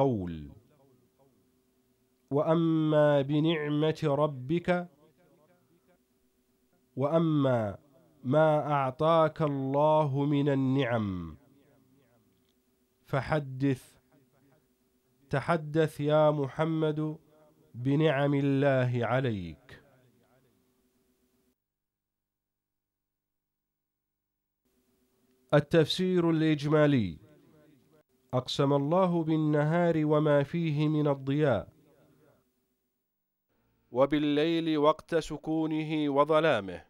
القول واما بنعمه ربك واما ما اعطاك الله من النعم فحدث تحدث يا محمد بنعم الله عليك التفسير الاجمالي أقسم الله بالنهار وما فيه من الضياء وبالليل وقت سكونه وظلامه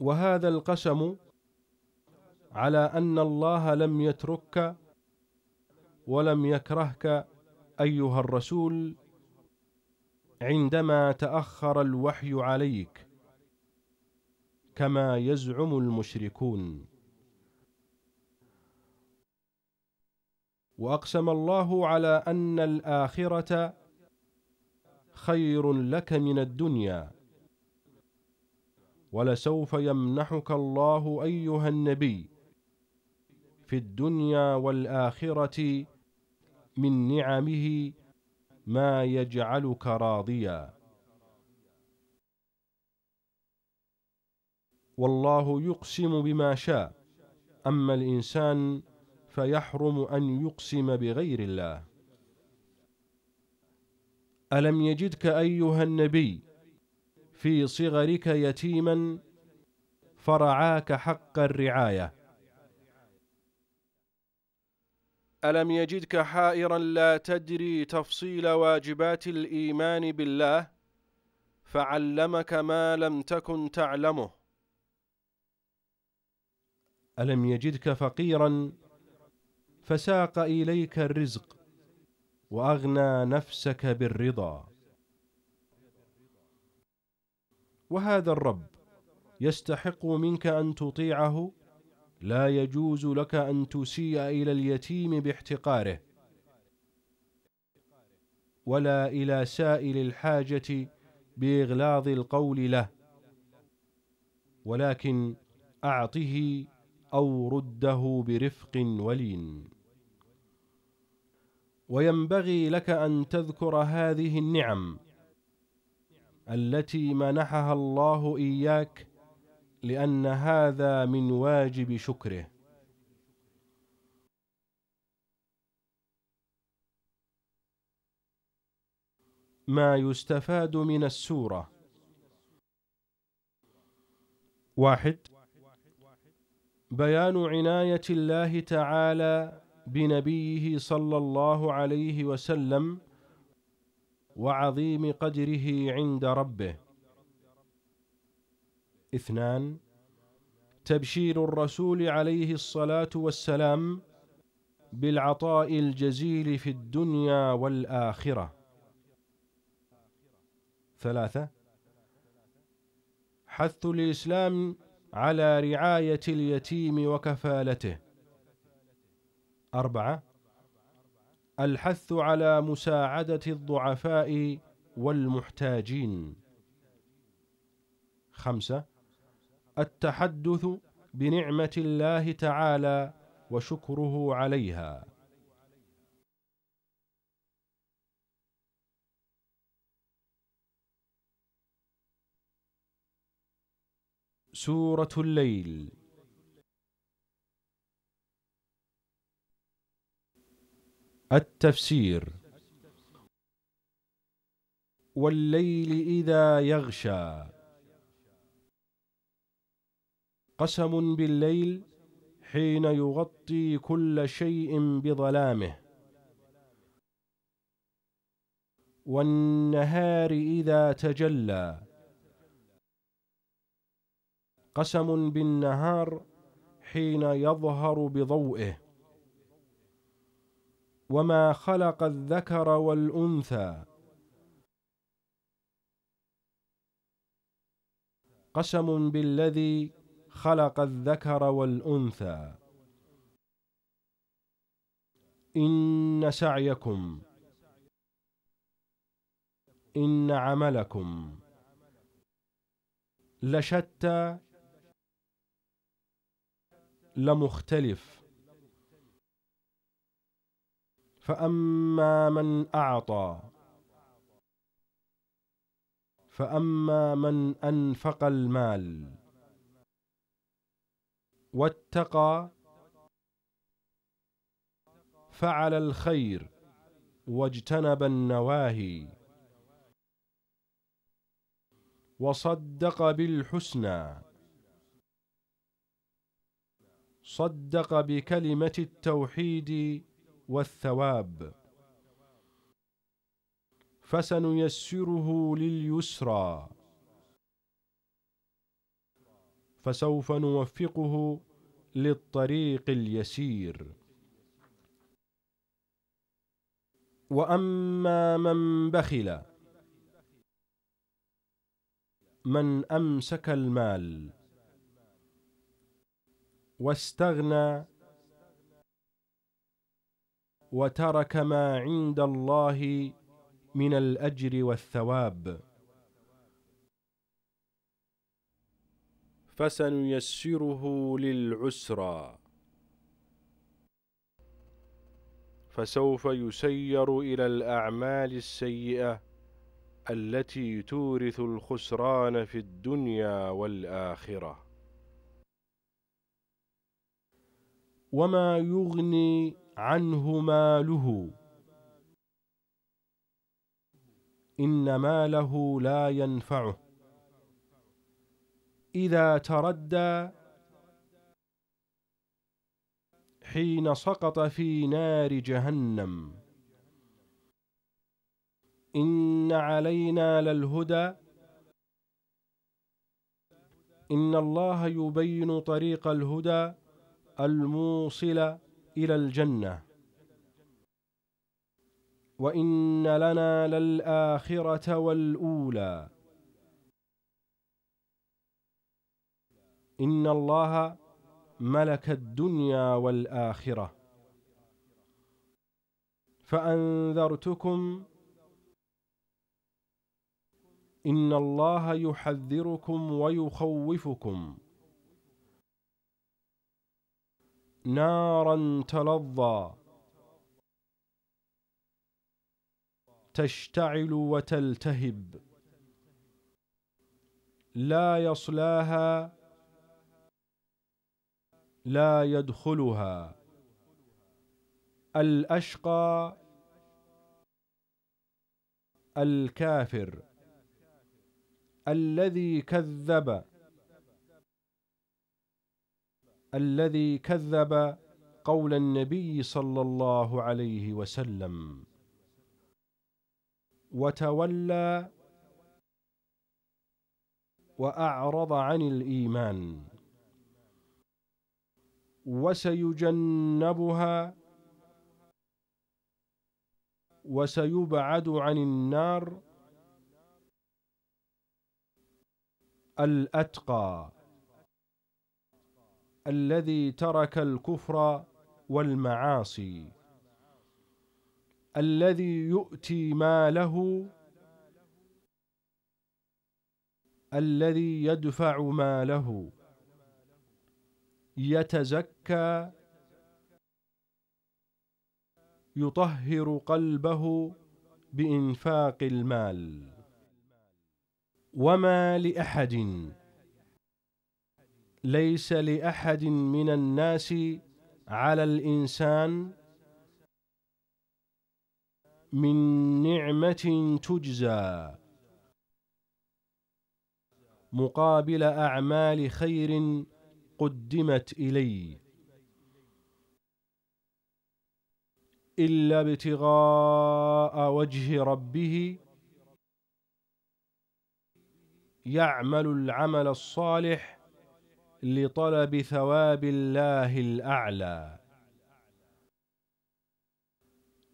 وهذا القسم على أن الله لم يتركك ولم يكرهك أيها الرسول عندما تأخر الوحي عليك كما يزعم المشركون واقسم الله على ان الاخره خير لك من الدنيا ولسوف يمنحك الله ايها النبي في الدنيا والاخره من نعمه ما يجعلك راضيا والله يقسم بما شاء اما الانسان فيحرم أن يقسم بغير الله ألم يجدك أيها النبي في صغرك يتيما فرعاك حق الرعاية ألم يجدك حائرا لا تدري تفصيل واجبات الإيمان بالله فعلمك ما لم تكن تعلمه ألم يجدك فقيرا فساق إليك الرزق وأغنى نفسك بالرضا وهذا الرب يستحق منك أن تطيعه لا يجوز لك أن تسيء إلى اليتيم باحتقاره ولا إلى سائل الحاجة بإغلاظ القول له ولكن أعطه أو رده برفق ولين وينبغي لك ان تذكر هذه النعم التي منحها الله اياك لان هذا من واجب شكره ما يستفاد من السوره واحد بيان عنايه الله تعالى بنبيه صلى الله عليه وسلم وعظيم قدره عند ربه اثنان تبشير الرسول عليه الصلاه والسلام بالعطاء الجزيل في الدنيا والاخره ثلاثه حث الاسلام على رعايه اليتيم وكفالته أربعة الحث على مساعدة الضعفاء والمحتاجين خمسة التحدث بنعمة الله تعالى وشكره عليها سورة الليل التفسير والليل إذا يغشى قسم بالليل حين يغطي كل شيء بظلامه والنهار إذا تجلى قسم بالنهار حين يظهر بضوئه وما خلق الذكر والأنثى قسم بالذي خلق الذكر والأنثى إن سعيكم إن عملكم لشتى لمختلف فأما من أعطى فأما من أنفق المال واتقى فعل الخير واجتنب النواهي وصدق بالحسنى صدق بكلمة التوحيد والثواب فسنيسره لليسرى فسوف نوفقه للطريق اليسير واما من بخل من امسك المال واستغنى وترك ما عند الله من الاجر والثواب فسنيسره للعسرى فسوف يسير الى الاعمال السيئه التي تورث الخسران في الدنيا والاخره وما يغني عنه ماله إن ماله لا ينفعه إذا تردى حين سقط في نار جهنم إن علينا للهدى إن الله يبين طريق الهدى الموصل إلى الجنة وإن لنا للآخرة والأولى إن الله ملك الدنيا والآخرة فأنذرتكم إن الله يحذركم ويخوفكم نارا تلظى تشتعل وتلتهب لا يصلاها لا يدخلها الاشقى الكافر الذي كذب الذي كذب قول النبي صلى الله عليه وسلم وتولى واعرض عن الايمان وسيجنبها وسيبعد عن النار الاتقى الذي ترك الكفر والمعاصي الذي يؤتي ماله الذي يدفع ماله يتزكى يطهر قلبه بإنفاق المال وما لأحد ليس لاحد من الناس على الانسان من نعمه تجزى مقابل اعمال خير قدمت اليه الا ابتغاء وجه ربه يعمل العمل الصالح لطلب ثواب الله الاعلى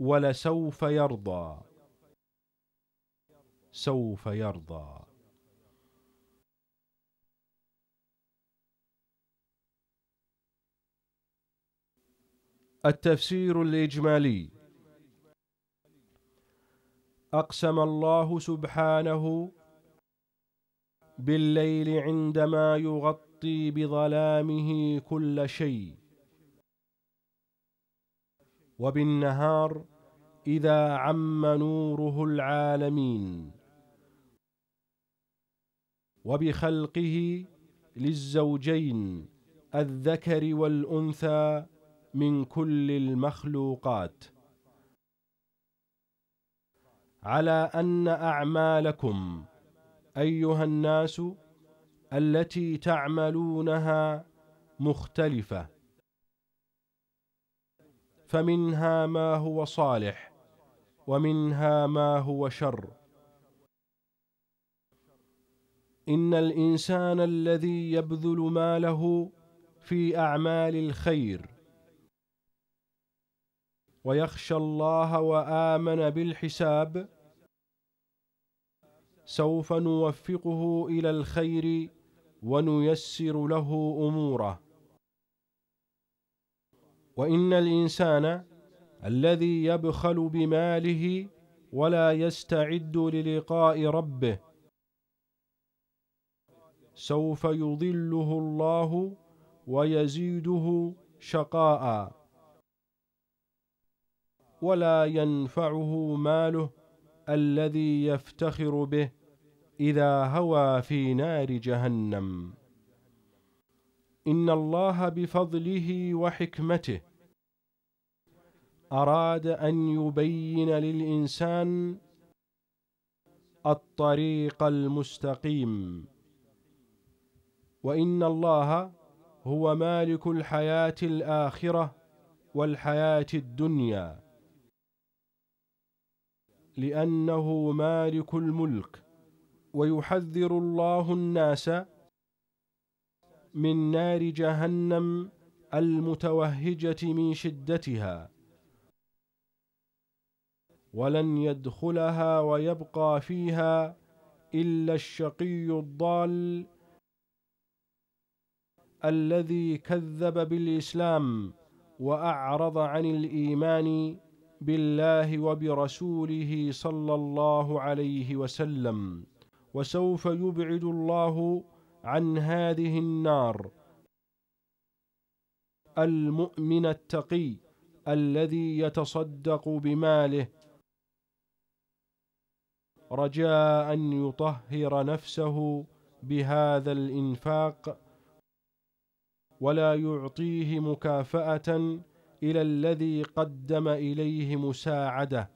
ولسوف يرضى سوف يرضى التفسير الإجمالي أقسم الله سبحانه بالليل عندما يغطي يغطي بظلامه كل شيء وبالنهار اذا عم نوره العالمين وبخلقه للزوجين الذكر والانثى من كل المخلوقات على ان اعمالكم ايها الناس التي تعملونها مختلفة فمنها ما هو صالح ومنها ما هو شر إن الإنسان الذي يبذل ماله في أعمال الخير ويخشى الله وآمن بالحساب سوف نوفقه إلى الخير ونيسر له اموره وان الانسان الذي يبخل بماله ولا يستعد للقاء ربه سوف يضله الله ويزيده شقاء ولا ينفعه ماله الذي يفتخر به اذا هوى في نار جهنم ان الله بفضله وحكمته اراد ان يبين للانسان الطريق المستقيم وان الله هو مالك الحياه الاخره والحياه الدنيا لانه مالك الملك ويحذر الله الناس من نار جهنم المتوهجة من شدتها ولن يدخلها ويبقى فيها إلا الشقي الضال الذي كذب بالإسلام وأعرض عن الإيمان بالله وبرسوله صلى الله عليه وسلم وسوف يبعد الله عن هذه النار المؤمن التقي الذي يتصدق بماله رجاء ان يطهر نفسه بهذا الانفاق ولا يعطيه مكافاه الى الذي قدم اليه مساعده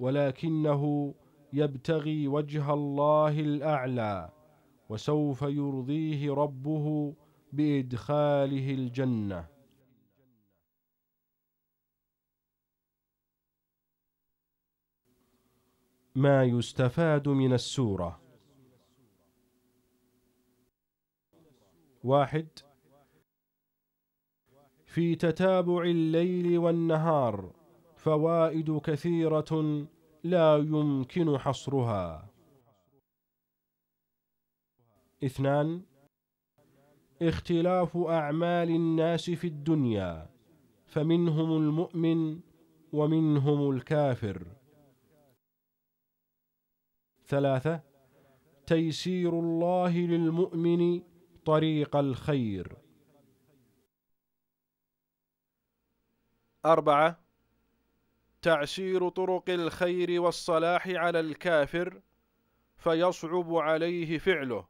ولكنه يبتغي وجه الله الاعلى وسوف يرضيه ربه بادخاله الجنه ما يستفاد من السوره واحد في تتابع الليل والنهار فوائد كثيره لا يمكن حصرها اثنان اختلاف أعمال الناس في الدنيا فمنهم المؤمن ومنهم الكافر ثلاثة تيسير الله للمؤمن طريق الخير أربعة تعسير طرق الخير والصلاح على الكافر فيصعب عليه فعله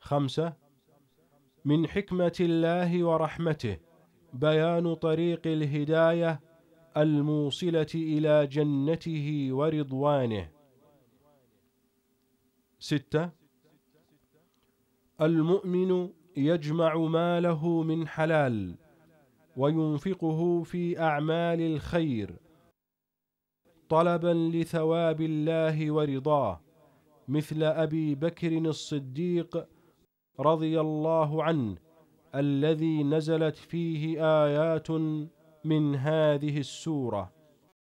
خمسة من حكمة الله ورحمته بيان طريق الهداية الموصلة إلى جنته ورضوانه ستة المؤمن يجمع ماله من حلال وينفقه في اعمال الخير طلبا لثواب الله ورضاه مثل ابي بكر الصديق رضي الله عنه الذي نزلت فيه ايات من هذه السوره